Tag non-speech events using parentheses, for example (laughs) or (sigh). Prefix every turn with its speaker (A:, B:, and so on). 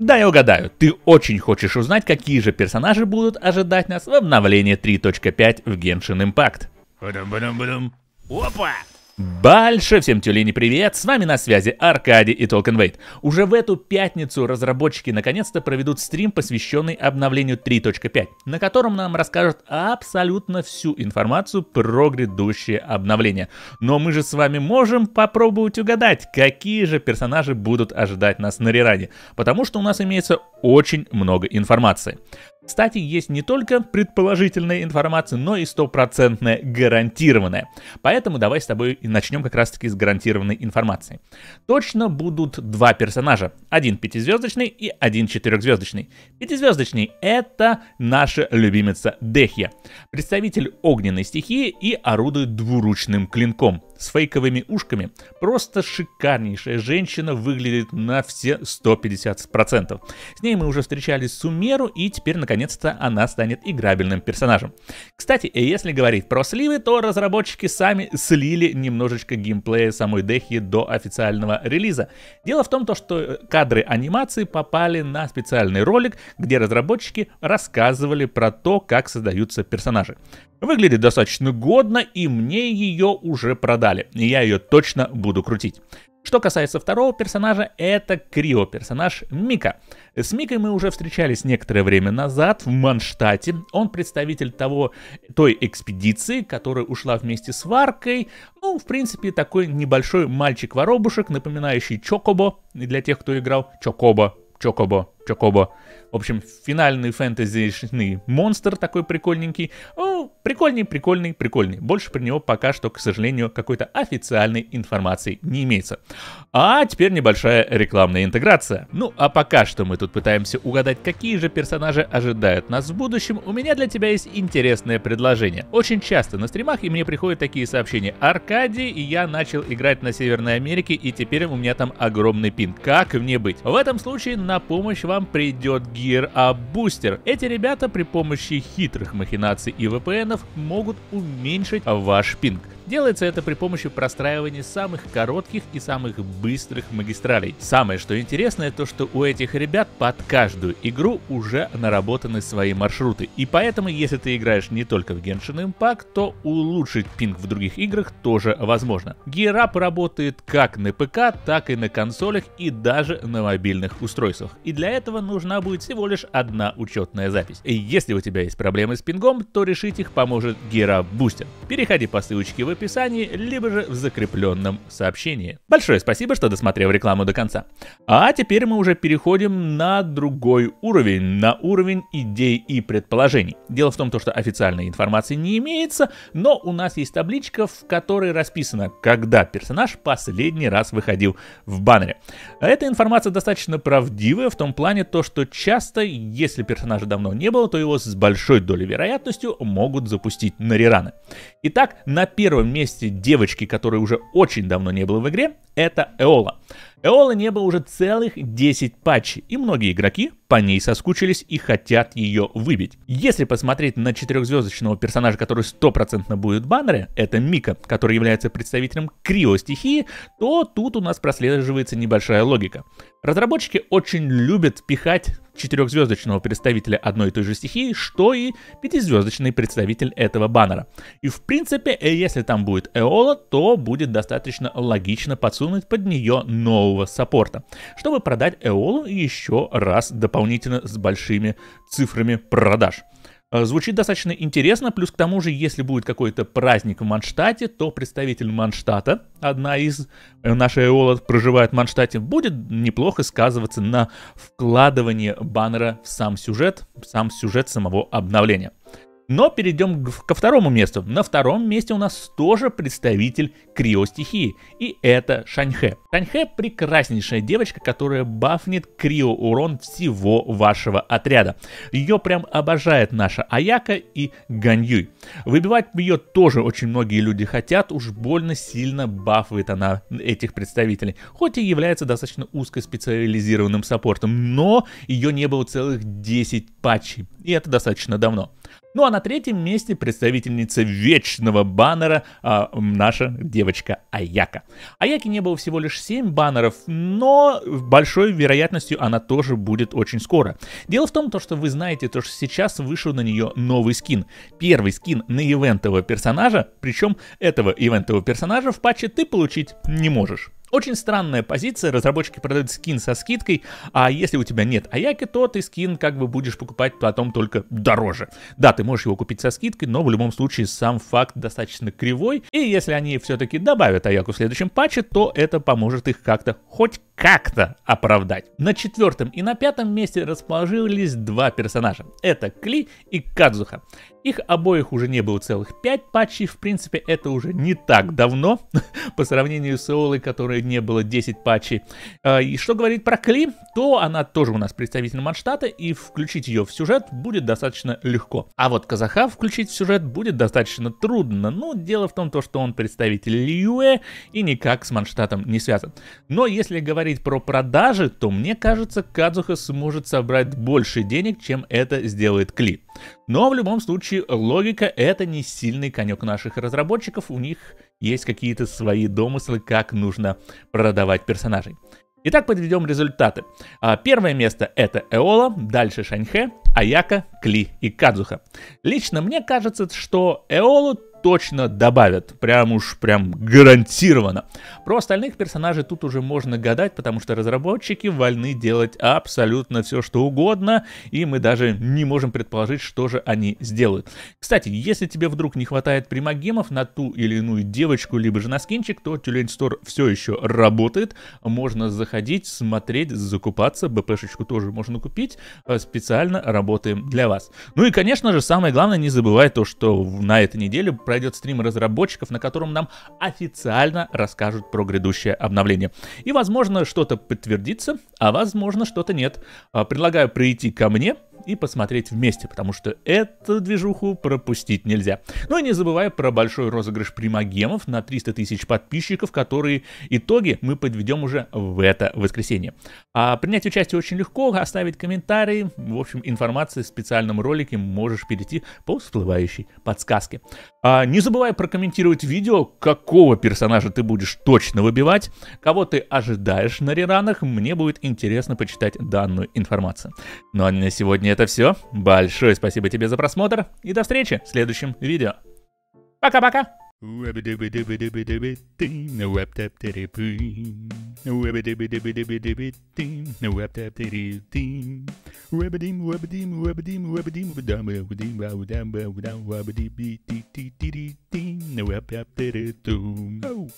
A: Да, я угадаю, ты очень хочешь узнать, какие же персонажи будут ожидать нас в обновлении 3.5 в Genshin Impact. Опа! Больше всем тюлени привет, с вами на связи Аркадий и Толкенвейт. Уже в эту пятницу разработчики наконец-то проведут стрим, посвященный обновлению 3.5, на котором нам расскажут абсолютно всю информацию про грядущее обновление. Но мы же с вами можем попробовать угадать, какие же персонажи будут ожидать нас на реране, потому что у нас имеется очень много информации. Кстати, есть не только предположительная информация, но и стопроцентная гарантированная. Поэтому давай с тобой и начнем как раз таки с гарантированной информации. Точно будут два персонажа. Один пятизвездочный и один четырехзвездочный. Пятизвездочный — это наша любимица Дехья. Представитель огненной стихии и орудует двуручным клинком с фейковыми ушками. Просто шикарнейшая женщина выглядит на все 150%. С ней мы уже встречались с Сумеру, и теперь наконец-то она станет играбельным персонажем. Кстати, если говорить про сливы, то разработчики сами слили немножечко геймплея самой Дехи до официального релиза. Дело в том, то, что э, кадры анимации попали на специальный ролик, где разработчики рассказывали про то, как создаются персонажи. Выглядит достаточно годно, и мне ее уже продали детали, и я ее точно буду крутить. Что касается второго персонажа, это Крио, персонаж Мика. С Микой мы уже встречались некоторое время назад в Манштате. Он представитель того, той экспедиции, которая ушла вместе с Варкой. Ну, в принципе, такой небольшой мальчик-воробушек, напоминающий Чокобо. И для тех, кто играл, Чокобо, Чокобо, Чокобо. В общем, финальный фэнтезишный монстр такой прикольненький. Ну, прикольный, прикольный, прикольный. Больше про него пока что, к сожалению, какой-то официальной информации не имеется. А теперь небольшая рекламная интеграция. Ну, а пока что мы тут пытаемся угадать, какие же персонажи ожидают нас в будущем, у меня для тебя есть интересное предложение. Очень часто на стримах и мне приходят такие сообщения. Аркадий, и я начал играть на Северной Америке, и теперь у меня там огромный пин. Как мне быть? В этом случае на помощь вам придет Gear Up Booster. Эти ребята при помощи хитрых махинаций и ВП VPN могут уменьшить ваш пинг. Делается это при помощи простраивания самых коротких и самых быстрых магистралей. Самое что интересное, то что у этих ребят под каждую игру уже наработаны свои маршруты. И поэтому, если ты играешь не только в Genshin Impact, то улучшить пинг в других играх тоже возможно. GearUp работает как на ПК, так и на консолях и даже на мобильных устройствах. И для этого нужна будет всего лишь одна учетная запись. И если у тебя есть проблемы с пингом, то решить их поможет GearUp Booster. Переходи по ссылочке в описании, либо же в закрепленном сообщении. Большое спасибо, что досмотрел рекламу до конца. А теперь мы уже переходим на другой уровень, на уровень идей и предположений. Дело в том, что официальной информации не имеется, но у нас есть табличка, в которой расписано, когда персонаж последний раз выходил в баннере. Эта информация достаточно правдивая в том плане то, что часто, если персонажа давно не было, то его с большой долей вероятностью могут запустить на рераны. Итак, на первом месте девочки, которой уже очень давно не было в игре, это Эола. Эола не было уже целых 10 патчей, и многие игроки по ней соскучились и хотят ее выбить. Если посмотреть на четырехзвездочного персонажа, который стопроцентно будет в баннере, это Мика, который является представителем крио-стихии, то тут у нас прослеживается небольшая логика. Разработчики очень любят пихать четырехзвездочного представителя одной и той же стихии, что и пятизвездочный представитель этого баннера. И в принципе, если там будет Эола, то будет достаточно логично подсунуть под нее нового нового саппорта, чтобы продать Эолу еще раз дополнительно с большими цифрами продаж. Э, звучит достаточно интересно, плюс к тому же, если будет какой-то праздник в Манштате, то представитель Манштата, одна из э, нашей Эола проживает в Манштате, будет неплохо сказываться на вкладывании баннера в сам сюжет, в сам сюжет самого обновления. Но перейдем ко второму месту. На втором месте у нас тоже представитель крио стихии, и это Шаньхэ. Шаньхэ прекраснейшая девочка, которая бафнет крио урон всего вашего отряда. Ее прям обожает наша Аяка и Ганьюй. Выбивать ее тоже очень многие люди хотят, уж больно сильно бафует она этих представителей. Хоть и является достаточно узко специализированным саппортом, но ее не было целых 10 патчей, и это достаточно давно. Ну а на третьем месте представительница вечного баннера, а, наша девочка Аяка. Аяки не было всего лишь 7 баннеров, но большой вероятностью она тоже будет очень скоро. Дело в том, то, что вы знаете, то, что сейчас вышел на нее новый скин. Первый скин на ивентового персонажа, причем этого ивентового персонажа в патче ты получить не можешь. Очень странная позиция, разработчики продают скин со скидкой, а если у тебя нет Аяки, то ты скин как бы будешь покупать потом только дороже. Да, ты можешь его купить со скидкой, но в любом случае сам факт достаточно кривой, и если они все-таки добавят Аяку в следующем патче, то это поможет их как-то хоть как-то оправдать. На четвертом и на пятом месте расположились два персонажа. Это Кли и Кадзуха. Их обоих уже не было целых 5 патчей, в принципе, это уже не так давно, (laughs) по сравнению с Эолой, которой не было 10 патчей. А, и что говорить про Кли, то она тоже у нас представитель Манштата, и включить ее в сюжет будет достаточно легко. А вот Казаха включить в сюжет будет достаточно трудно, но ну, дело в том, то, что он представитель Льюэ и никак с Манштатом не связан. Но если говорить говорить про продажи, то мне кажется, Кадзуха сможет собрать больше денег, чем это сделает Кли. Но в любом случае, логика это не сильный конек наших разработчиков, у них есть какие-то свои домыслы, как нужно продавать персонажей. Итак, подведем результаты. А, первое место это Эола, дальше Шаньхэ, Аяка, Кли и Кадзуха. Лично мне кажется, что Эолу точно добавят. Прям уж прям гарантированно. Про остальных персонажей тут уже можно гадать, потому что разработчики вольны делать абсолютно все, что угодно, и мы даже не можем предположить, что же они сделают. Кстати, если тебе вдруг не хватает примагемов на ту или иную девочку, либо же на скинчик, то Тюлень Стор все еще работает. Можно заходить, смотреть, закупаться. БПшечку тоже можно купить. Э, специально работаем для вас. Ну и, конечно же, самое главное, не забывай то, что на этой неделе пройдет стрим разработчиков, на котором нам официально расскажут про грядущее обновление. И возможно что-то подтвердится, а возможно что-то нет. А, предлагаю прийти ко мне и посмотреть вместе, потому что эту движуху пропустить нельзя. Ну и не забывая про большой розыгрыш примагемов на 300 тысяч подписчиков, которые итоги мы подведем уже в это воскресенье. А принять участие очень легко, оставить комментарий, в общем, информации в специальном ролике можешь перейти по всплывающей подсказке. А не забывай прокомментировать видео, какого персонажа ты будешь точно выбивать, кого ты ожидаешь на реранах, мне будет интересно почитать данную информацию. Ну а на сегодня это все. Большое спасибо тебе за просмотр и до встречи в следующем видео. Пока-пока! Oh.